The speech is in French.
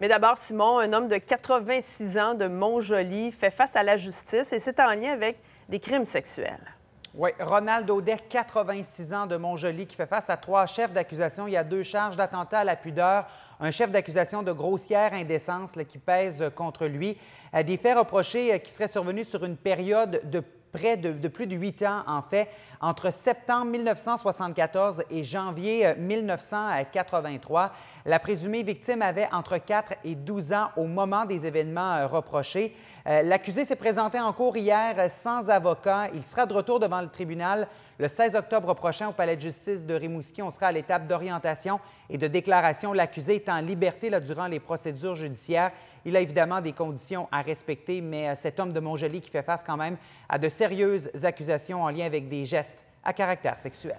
Mais d'abord, Simon, un homme de 86 ans de Montjoly fait face à la justice et c'est en lien avec des crimes sexuels. Oui, Ronald Audet, 86 ans de Montjoly, qui fait face à trois chefs d'accusation. Il y a deux charges d'attentat à la pudeur, un chef d'accusation de grossière indécence qui pèse contre lui, euh, des faits reprochés euh, qui seraient survenus sur une période de près de, plus de huit ans, en fait, entre septembre 1974 et janvier 1983. Euh, La présumée victime avait entre 4 et 12 ans au moment des événements euh, reprochés. Euh, l'accusé s'est présenté en cours hier sans avocat. Il sera de retour devant le tribunal le 16 octobre prochain au Palais de justice de Rimouski. On sera à l'étape d'orientation et de déclaration. L'accusé est en liberté là, durant les procédures judiciaires. Il a évidemment des conditions à respecter, mais cet homme de Montjoli qui fait face quand même à de sérieuses accusations en lien avec des gestes à caractère sexuel.